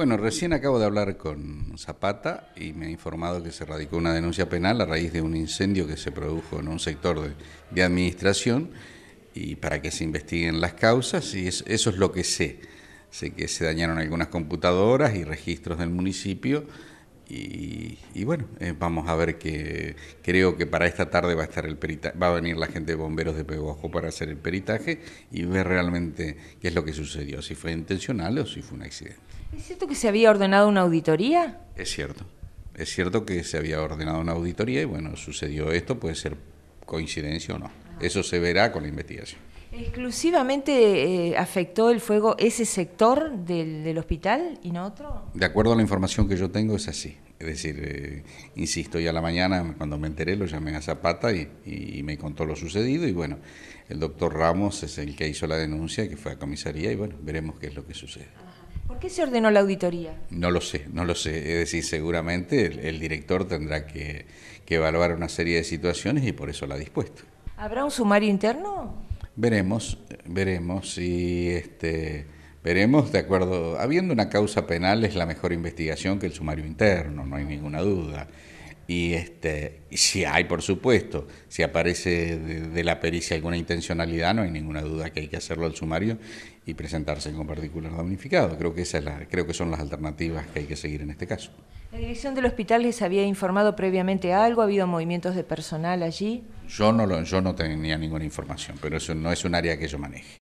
Bueno, recién acabo de hablar con Zapata y me ha informado que se radicó una denuncia penal a raíz de un incendio que se produjo en un sector de, administración y para que se investiguen las causas y eso es lo que sé. Sé que se dañaron algunas computadoras y registros del municipio y, bueno, eh, vamos a ver que creo que para esta tarde va a estar el va a venir la gente de bomberos de Pegojo para hacer el peritaje y ver realmente qué es lo que sucedió, si fue intencional o si fue un accidente. ¿Es cierto que se había ordenado una auditoría? Es cierto. Es cierto que se había ordenado una auditoría y bueno, sucedió esto, puede ser coincidencia o no. Ah. Eso se verá con la investigación. ¿Exclusivamente eh, afectó el fuego ese sector del, hospital y no otro? De acuerdo a la información que yo tengo, es así. Es decir, eh, insisto, ya a la mañana cuando me enteré lo llamé a Zapata y, y, me contó lo sucedido y bueno, el doctor Ramos es el que hizo la denuncia, que fue a comisaría y bueno, veremos qué es lo que sucede. ¿Por qué se ordenó la auditoría? No lo sé, no lo sé. Es decir, seguramente el, director tendrá que, que evaluar una serie de situaciones y por eso la ha dispuesto. ¿Habrá un sumario interno? Veremos, veremos si este veremos de acuerdo, habiendo una causa penal es la mejor investigación que el sumario interno, no hay ninguna duda. Y este, si hay, por supuesto, si aparece de, la pericia alguna intencionalidad, no hay ninguna duda que hay que hacerlo al sumario y presentarse con particular damnificado. Creo que, esa es creo que son las alternativas que hay que seguir en este caso. ¿La dirección del hospital les había informado previamente algo? ¿Ha habido movimientos de personal allí? Yo no, lo, yo no tenía ninguna información, pero eso no es un área que yo maneje.